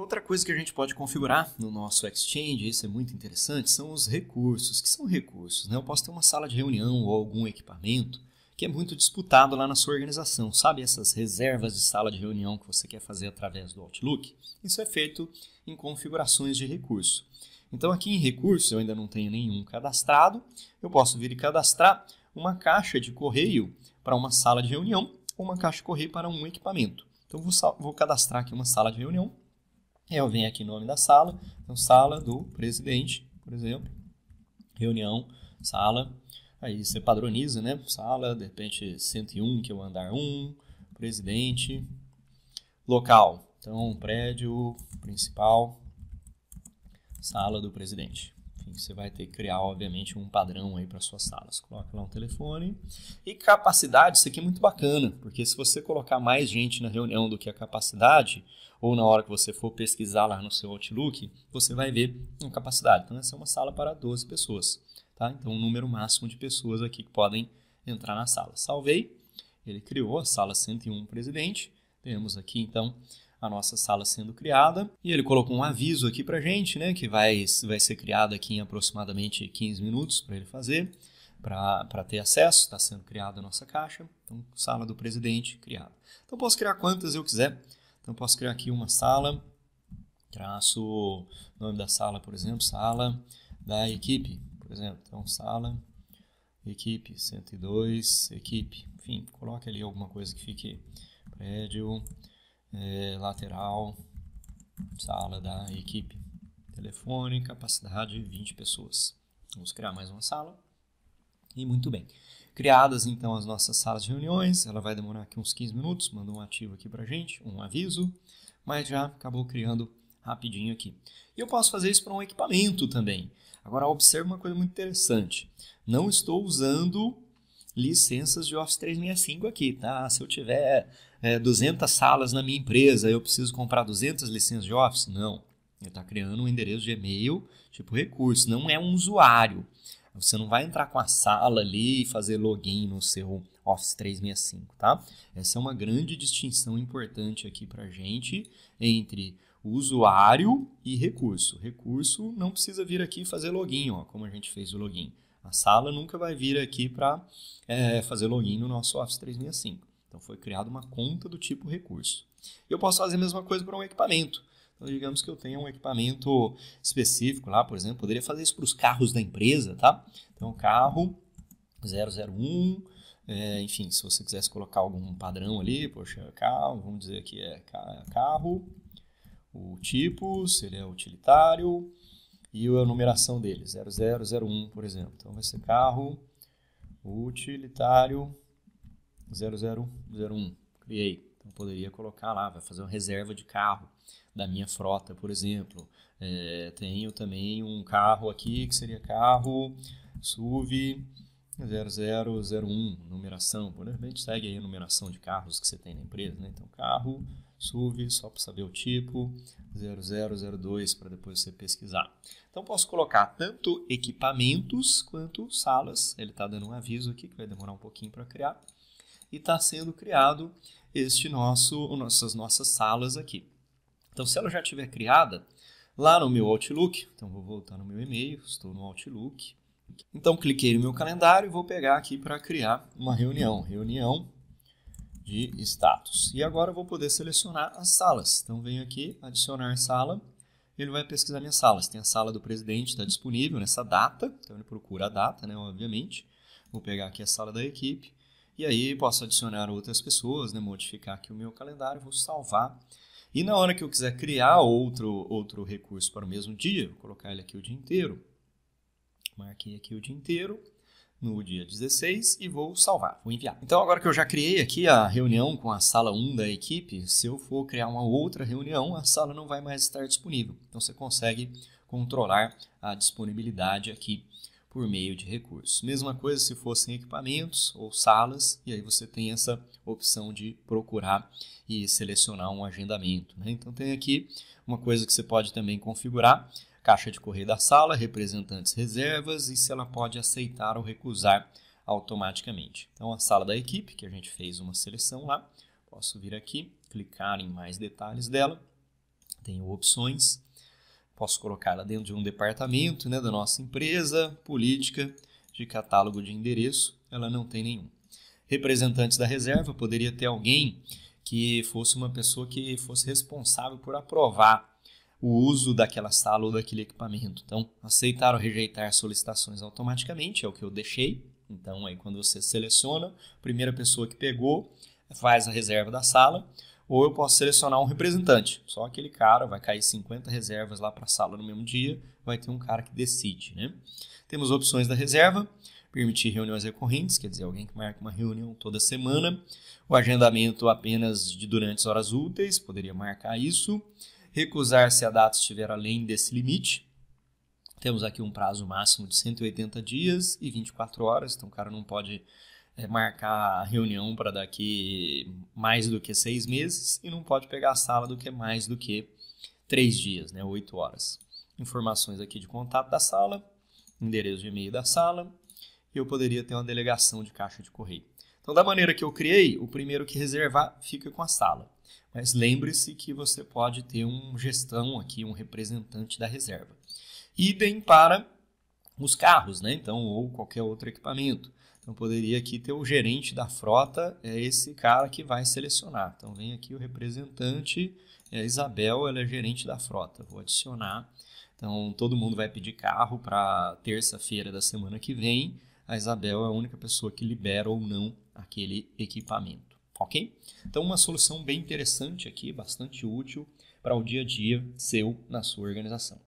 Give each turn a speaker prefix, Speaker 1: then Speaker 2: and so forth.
Speaker 1: Outra coisa que a gente pode configurar no nosso Exchange, isso é muito interessante, são os recursos. que são recursos? Né? Eu posso ter uma sala de reunião ou algum equipamento que é muito disputado lá na sua organização. Sabe essas reservas de sala de reunião que você quer fazer através do Outlook? Isso é feito em configurações de recurso. Então aqui em Recursos eu ainda não tenho nenhum cadastrado, eu posso vir e cadastrar uma caixa de correio para uma sala de reunião ou uma caixa de correio para um equipamento. Então vou, vou cadastrar aqui uma sala de reunião eu venho aqui no nome da sala, então sala do presidente, por exemplo, reunião, sala, aí você padroniza, né? Sala, de repente 101, que é o andar 1, presidente, local, então prédio principal, sala do presidente você vai ter que criar, obviamente, um padrão aí para suas salas coloca lá um telefone. E capacidade, isso aqui é muito bacana, porque se você colocar mais gente na reunião do que a capacidade, ou na hora que você for pesquisar lá no seu Outlook, você vai ver a capacidade. Então, essa é uma sala para 12 pessoas. Tá? Então, o número máximo de pessoas aqui que podem entrar na sala. Salvei, ele criou a sala 101 presidente. Temos aqui, então, a nossa sala sendo criada. E ele colocou um aviso aqui para gente, né, que vai, vai ser criado aqui em aproximadamente 15 minutos para ele fazer, para ter acesso. Está sendo criada a nossa caixa. Então, sala do presidente criada. Então, posso criar quantas eu quiser. Então, posso criar aqui uma sala, traço nome da sala, por exemplo, sala da equipe, por exemplo. Então, sala, equipe, 102, equipe. Enfim, coloque ali alguma coisa que fique prédio é, lateral, sala da equipe telefone, capacidade 20 pessoas. Vamos criar mais uma sala. E muito bem. Criadas então as nossas salas de reuniões, ela vai demorar aqui uns 15 minutos, manda um ativo aqui para gente, um aviso, mas já acabou criando rapidinho aqui. E eu posso fazer isso para um equipamento também. Agora observe uma coisa muito interessante. Não estou usando licenças de Office 365 aqui, tá? Se eu tiver é, 200 salas na minha empresa, eu preciso comprar 200 licenças de Office? Não. Ele está criando um endereço de e-mail tipo recurso, não é um usuário. Você não vai entrar com a sala ali e fazer login no seu Office 365, tá? Essa é uma grande distinção importante aqui para gente entre usuário e recurso. Recurso não precisa vir aqui fazer login, ó, como a gente fez o login. A sala nunca vai vir aqui para é, fazer login no nosso Office 365. Então foi criada uma conta do tipo recurso. Eu posso fazer a mesma coisa para um equipamento. Então, digamos que eu tenha um equipamento específico lá, por exemplo, poderia fazer isso para os carros da empresa, tá? Então, carro 001, é, enfim, se você quisesse colocar algum padrão ali, poxa, carro, vamos dizer que é carro, o tipo, se ele é utilitário, e a numeração dele, 0001, por exemplo. Então vai ser carro utilitário 0001. Criei. Então poderia colocar lá, vai fazer uma reserva de carro da minha frota, por exemplo. É, tenho também um carro aqui que seria carro SUV 0001, numeração, provavelmente segue aí a numeração de carros que você tem na empresa, né? Então, carro, SUV, só para saber o tipo, 0002 para depois você pesquisar. Então, posso colocar tanto equipamentos quanto salas, ele está dando um aviso aqui que vai demorar um pouquinho para criar, e está sendo criado este nosso, nossas nossas salas aqui. Então, se ela já estiver criada, lá no meu Outlook, então vou voltar no meu e-mail, estou no Outlook, então cliquei no meu calendário e vou pegar aqui para criar uma reunião, reunião de status. E agora eu vou poder selecionar as salas. Então venho aqui, adicionar sala, ele vai pesquisar minhas salas. Tem a sala do presidente, está disponível nessa data, então ele procura a data, né, obviamente. Vou pegar aqui a sala da equipe e aí posso adicionar outras pessoas, né, modificar aqui o meu calendário, vou salvar. E na hora que eu quiser criar outro, outro recurso para o mesmo dia, vou colocar ele aqui o dia inteiro, Marquei aqui o dia inteiro no dia 16 e vou salvar, vou enviar. Então, agora que eu já criei aqui a reunião com a sala 1 da equipe, se eu for criar uma outra reunião, a sala não vai mais estar disponível. Então, você consegue controlar a disponibilidade aqui por meio de recursos. Mesma coisa se fossem equipamentos ou salas, e aí você tem essa opção de procurar e selecionar um agendamento. Né? Então, tem aqui uma coisa que você pode também configurar, caixa de correio da sala, representantes reservas e se ela pode aceitar ou recusar automaticamente. Então, a sala da equipe, que a gente fez uma seleção lá, posso vir aqui, clicar em mais detalhes dela, tenho opções, posso colocar ela dentro de um departamento né, da nossa empresa, política, de catálogo de endereço, ela não tem nenhum. Representantes da reserva, poderia ter alguém que fosse uma pessoa que fosse responsável por aprovar o uso daquela sala ou daquele equipamento. Então, aceitar ou rejeitar solicitações automaticamente é o que eu deixei. Então, aí quando você seleciona, a primeira pessoa que pegou faz a reserva da sala, ou eu posso selecionar um representante. Só aquele cara vai cair 50 reservas lá para a sala no mesmo dia, vai ter um cara que decide, né? Temos opções da reserva, permitir reuniões recorrentes, quer dizer, alguém que marca uma reunião toda semana, o agendamento apenas de durante as horas úteis, poderia marcar isso recusar se a data estiver além desse limite. Temos aqui um prazo máximo de 180 dias e 24 horas, então o cara não pode é, marcar a reunião para daqui mais do que seis meses e não pode pegar a sala do que mais do que três dias, né, oito horas. Informações aqui de contato da sala, endereço de e-mail da sala, e eu poderia ter uma delegação de caixa de correio. Então, da maneira que eu criei, o primeiro que reservar fica com a sala. Mas lembre-se que você pode ter um gestão aqui, um representante da reserva. Idem para os carros, né? Então, ou qualquer outro equipamento. Então, poderia aqui ter o gerente da frota, é esse cara que vai selecionar. Então, vem aqui o representante, é a Isabel, ela é gerente da frota. Vou adicionar. Então, todo mundo vai pedir carro para terça-feira da semana que vem a Isabel é a única pessoa que libera ou não aquele equipamento, ok? Então, uma solução bem interessante aqui, bastante útil para o dia a dia seu na sua organização.